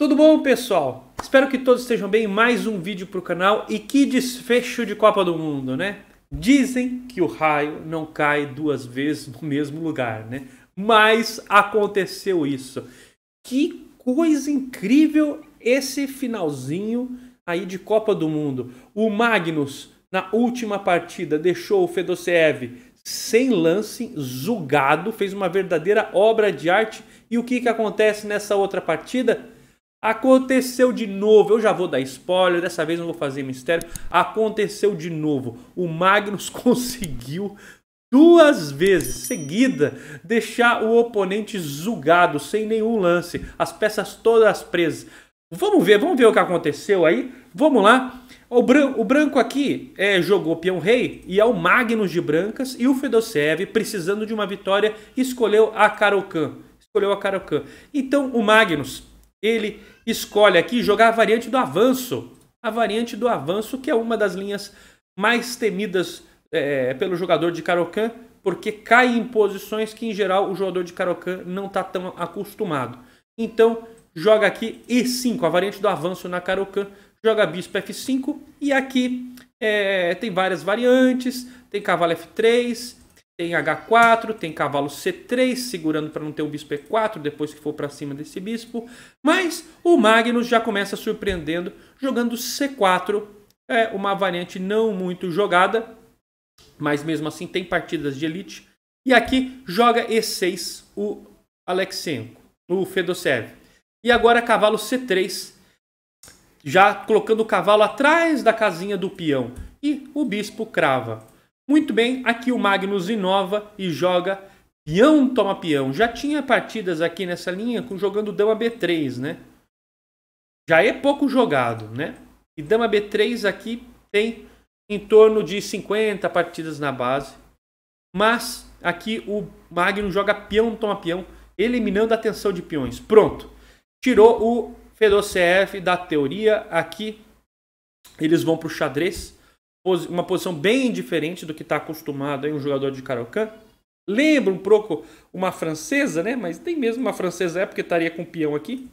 Tudo bom, pessoal? Espero que todos estejam bem. Mais um vídeo para o canal. E que desfecho de Copa do Mundo, né? Dizem que o raio não cai duas vezes no mesmo lugar, né? Mas aconteceu isso. Que coisa incrível esse finalzinho aí de Copa do Mundo. O Magnus, na última partida, deixou o Fedoseev sem lance, zugado, fez uma verdadeira obra de arte. E o que, que acontece nessa outra partida? Aconteceu de novo, eu já vou dar spoiler, dessa vez não vou fazer mistério. Aconteceu de novo, o Magnus conseguiu duas vezes seguida deixar o oponente zugado, sem nenhum lance, as peças todas presas. Vamos ver, vamos ver o que aconteceu aí. Vamos lá. O, o branco aqui é, jogou peão rei e é o Magnus de brancas e o Fedosev, precisando de uma vitória, escolheu a Karokan. Escolheu a Karokan. Então o Magnus ele escolhe aqui jogar a variante do avanço. A variante do avanço, que é uma das linhas mais temidas é, pelo jogador de Karokan, porque cai em posições que, em geral, o jogador de Karokan não está tão acostumado. Então, joga aqui E5, a variante do avanço na Karokan, joga bispo F5, e aqui é, tem várias variantes, tem cavalo F3, tem H4, tem cavalo C3, segurando para não ter o bispo E4, depois que for para cima desse bispo. Mas o Magnus já começa surpreendendo, jogando C4, é uma variante não muito jogada, mas mesmo assim tem partidas de elite. E aqui joga E6 o Alexenko, o Fedosev. E agora cavalo C3, já colocando o cavalo atrás da casinha do peão. E o bispo crava. Muito bem, aqui o Magnus inova e joga peão toma peão. Já tinha partidas aqui nessa linha com jogando dama B3, né? Já é pouco jogado, né? E dama B3 aqui tem em torno de 50 partidas na base. Mas aqui o Magnus joga peão toma peão, eliminando a tensão de peões. Pronto. Tirou o Fedor CF da teoria aqui. Eles vão para o xadrez uma posição bem diferente do que está acostumado aí, um jogador de Karokan. Lembra um pouco uma francesa, né? Mas tem mesmo uma francesa, é porque estaria com peão aqui.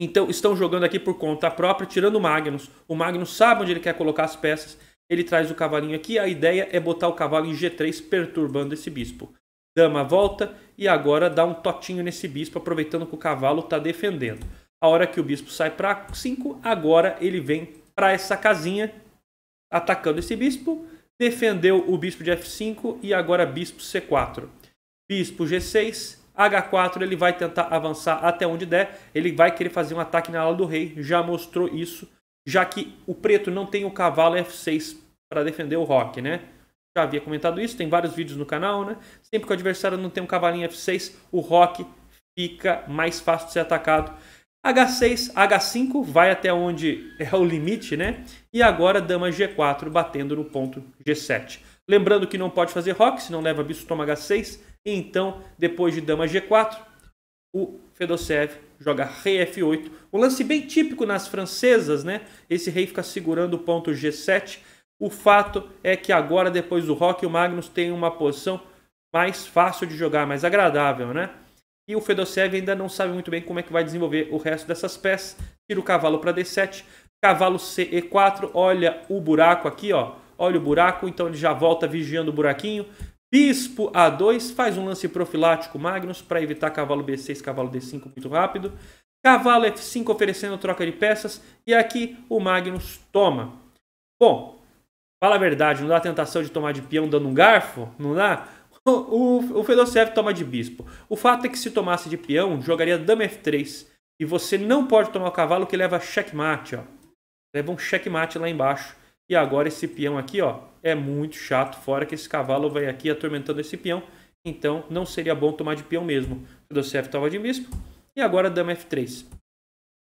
Então estão jogando aqui por conta própria, tirando o Magnus. O Magnus sabe onde ele quer colocar as peças. Ele traz o cavalinho aqui. A ideia é botar o cavalo em G3, perturbando esse bispo. Dama volta e agora dá um totinho nesse bispo, aproveitando que o cavalo está defendendo. A hora que o bispo sai para 5, agora ele vem para essa casinha atacando esse bispo, defendeu o bispo de F5 e agora bispo C4. Bispo G6, H4, ele vai tentar avançar até onde der, ele vai querer fazer um ataque na ala do rei, já mostrou isso, já que o preto não tem o cavalo F6 para defender o rock, né? Já havia comentado isso, tem vários vídeos no canal, né? Sempre que o adversário não tem um cavalinho F6, o rock fica mais fácil de ser atacado. H6, H5 vai até onde é o limite, né? E agora dama G4 batendo no ponto G7. Lembrando que não pode fazer roque, se não leva bicho toma H6. então, depois de dama G4, o Fedossev joga rei F8. Um lance bem típico nas francesas, né? Esse rei fica segurando o ponto G7. O fato é que agora, depois do roque, o Magnus tem uma posição mais fácil de jogar, mais agradável, né? E o Fedosev ainda não sabe muito bem como é que vai desenvolver o resto dessas peças. Tira o cavalo para D7, cavalo C E4, olha o buraco aqui, ó. Olha o buraco, então ele já volta vigiando o buraquinho. Bispo A2 faz um lance profilático Magnus para evitar cavalo B6, cavalo D5 muito rápido. Cavalo F5 oferecendo troca de peças e aqui o Magnus toma. Bom, fala a verdade, não dá tentação de tomar de peão dando um garfo? Não dá? o, o Fedosev toma de bispo. O fato é que se tomasse de peão, jogaria dama f3. E você não pode tomar o cavalo que leva checkmate, ó. Leva um checkmate lá embaixo. E agora esse peão aqui, ó, é muito chato. Fora que esse cavalo vai aqui atormentando esse peão. Então, não seria bom tomar de peão mesmo. Fedosev toma de bispo. E agora dama f3.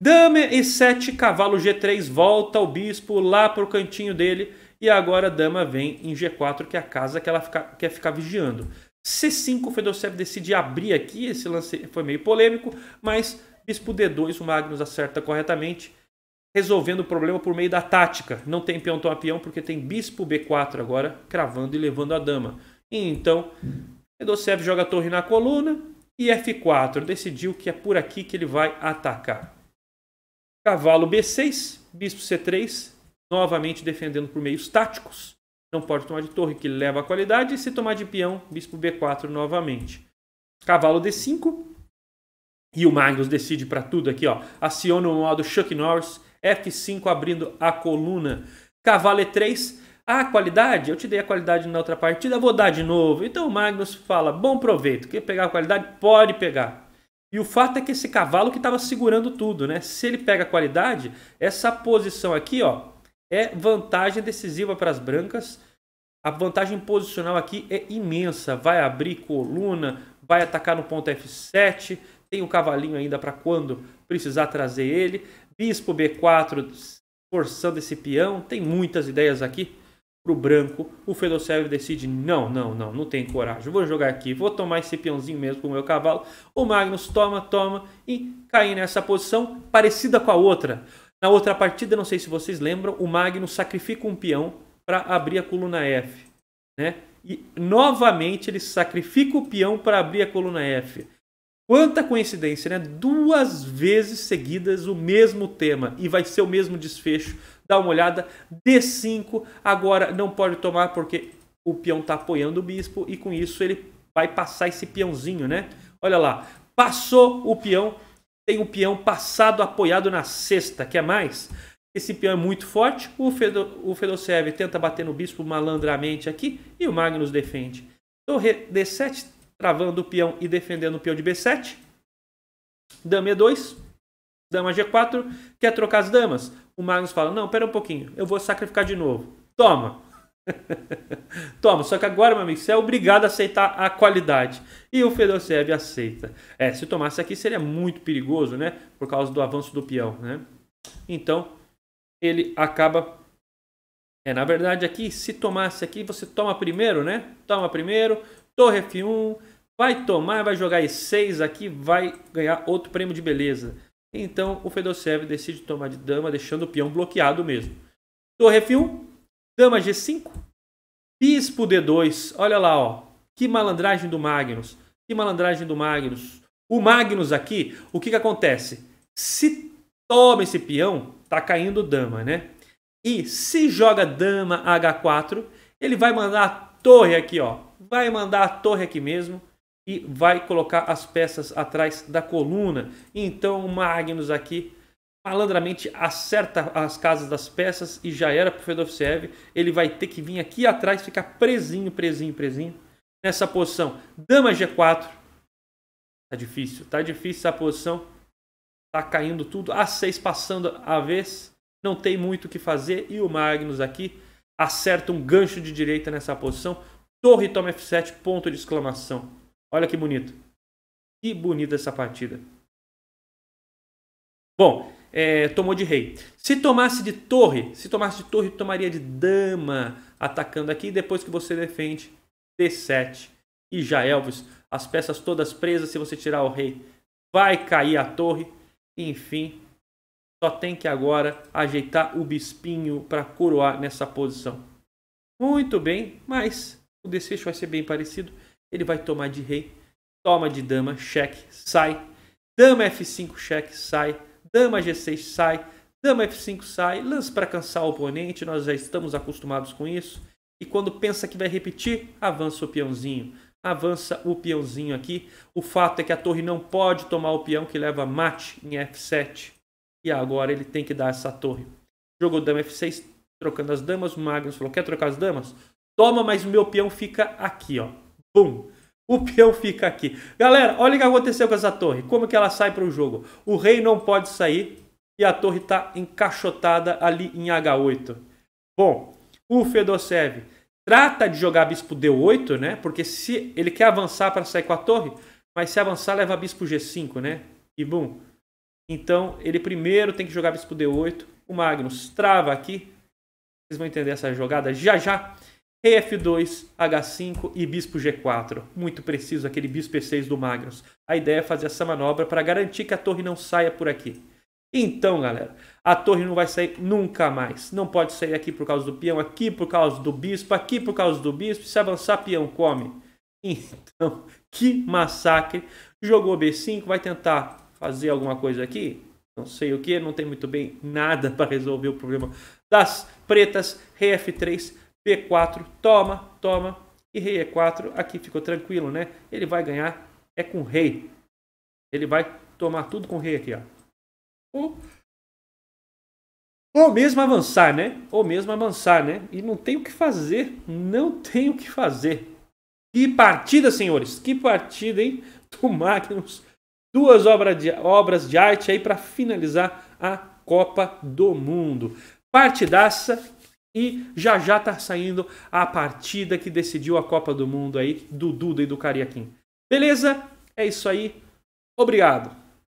Dama e 7, cavalo g3, volta o bispo lá pro cantinho dele. E agora a dama vem em G4, que é a casa que ela fica, quer ficar vigiando. C5, o Fedorcev decide abrir aqui, esse lance foi meio polêmico, mas bispo D2, o Magnus acerta corretamente, resolvendo o problema por meio da tática. Não tem peão tão a peão, porque tem bispo B4 agora, cravando e levando a dama. E então, Fedorcev joga a torre na coluna e F4, decidiu que é por aqui que ele vai atacar. Cavalo B6, bispo C3, novamente defendendo por meios táticos. Não pode tomar de torre, que leva a qualidade, e se tomar de peão, bispo b4 novamente. Cavalo d5. E o Magnus decide para tudo aqui, ó. Aciona o modo Chuck Norris, f5 abrindo a coluna. Cavalo e3. Ah, qualidade? Eu te dei a qualidade na outra partida, vou dar de novo. Então o Magnus fala, bom proveito. Quer pegar a qualidade? Pode pegar. E o fato é que esse cavalo que estava segurando tudo, né? Se ele pega a qualidade, essa posição aqui, ó, é vantagem decisiva para as brancas. A vantagem posicional aqui é imensa. Vai abrir coluna, vai atacar no ponto F7. Tem o um cavalinho ainda para quando precisar trazer ele. Bispo B4 forçando esse peão. Tem muitas ideias aqui para o branco. O Fedossev decide, não, não, não, não tem coragem. Vou jogar aqui, vou tomar esse peãozinho mesmo com o meu cavalo. O Magnus toma, toma e cai nessa posição parecida com a outra. Na outra partida, não sei se vocês lembram, o Magno sacrifica um peão para abrir a coluna F. Né? E novamente ele sacrifica o peão para abrir a coluna F. Quanta coincidência, né? Duas vezes seguidas o mesmo tema e vai ser o mesmo desfecho. Dá uma olhada. D5 agora não pode tomar porque o peão está apoiando o bispo e com isso ele vai passar esse peãozinho, né? Olha lá, passou o peão, tem o peão passado apoiado na cesta, quer mais? Esse peão é muito forte, o, Fedo, o Fedosev tenta bater no bispo malandramente aqui e o Magnus defende. Torre então, D7, travando o peão e defendendo o peão de B7. Dama E2, dama G4, quer trocar as damas? O Magnus fala, não, pera um pouquinho, eu vou sacrificar de novo. Toma! Toma, só que agora, meu amigo, você é obrigado a aceitar a qualidade. E o Fedosev aceita. É, se tomasse aqui seria muito perigoso, né? Por causa do avanço do peão, né? Então, ele acaba... É, na verdade, aqui, se tomasse aqui, você toma primeiro, né? Toma primeiro, torre F1, vai tomar, vai jogar E6 aqui, vai ganhar outro prêmio de beleza. Então, o Fedosev decide tomar de dama, deixando o peão bloqueado mesmo. Torre F1, Dama G5, Bispo D2. Olha lá, ó. Que malandragem do Magnus. Que malandragem do Magnus. O Magnus aqui, o que, que acontece? Se toma esse peão, tá caindo dama, né? E se joga dama H4, ele vai mandar a torre aqui, ó. Vai mandar a torre aqui mesmo e vai colocar as peças atrás da coluna. Então o Magnus aqui malandramente acerta as casas das peças e já era pro Fedorcev. Ele vai ter que vir aqui atrás, ficar presinho, presinho, presinho. Nessa posição, dama G4. Tá difícil, tá difícil essa posição. Tá caindo tudo. A6 passando a vez. Não tem muito o que fazer. E o Magnus aqui acerta um gancho de direita nessa posição. Torre toma F7, ponto de exclamação. Olha que bonito. Que bonita essa partida. Bom, é, tomou de rei. Se tomasse de torre, se tomasse de torre, tomaria de dama, atacando aqui. Depois que você defende, D7. E já Elvis, as peças todas presas. Se você tirar o rei, vai cair a torre. Enfim, só tem que agora ajeitar o bispinho para coroar nessa posição. Muito bem, mas o desfecho vai ser bem parecido. Ele vai tomar de rei, toma de dama, cheque, sai. Dama F5, cheque, sai dama G6 sai, dama F5 sai, lance para cansar o oponente, nós já estamos acostumados com isso. E quando pensa que vai repetir, avança o peãozinho. Avança o peãozinho aqui. O fato é que a torre não pode tomar o peão que leva mate em F7. E agora ele tem que dar essa torre. Jogou dama F6, trocando as damas. O Magnus falou, quer trocar as damas? Toma, mas o meu peão fica aqui, ó. Bum! O peão fica aqui. Galera, olha o que aconteceu com essa torre. Como que ela sai para o jogo? O rei não pode sair e a torre está encaixotada ali em H8. Bom, o Fedosev trata de jogar bispo D8, né? Porque se ele quer avançar para sair com a torre, mas se avançar leva bispo G5, né? E bom, Então, ele primeiro tem que jogar bispo D8. O Magnus trava aqui. Vocês vão entender essa jogada já já f 2 H5 e bispo G4. Muito preciso aquele bispo E6 do Magnus. A ideia é fazer essa manobra para garantir que a torre não saia por aqui. Então, galera, a torre não vai sair nunca mais. Não pode sair aqui por causa do peão, aqui por causa do bispo, aqui por causa do bispo. Se avançar, peão come. Então, que massacre. Jogou B5, vai tentar fazer alguma coisa aqui. Não sei o que, não tem muito bem nada para resolver o problema das pretas. f 3 B4, toma, toma. E rei E4, aqui ficou tranquilo, né? Ele vai ganhar, é com rei. Ele vai tomar tudo com rei aqui, ó. Ou, ou mesmo avançar, né? Ou mesmo avançar, né? E não tem o que fazer, não tem o que fazer. Que partida, senhores! Que partida, hein? Do Magnus. Duas obras de, obras de arte aí para finalizar a Copa do Mundo. Partidaça e já já tá saindo a partida que decidiu a Copa do Mundo aí, do Duda e do Cariaquim. Beleza? É isso aí. Obrigado.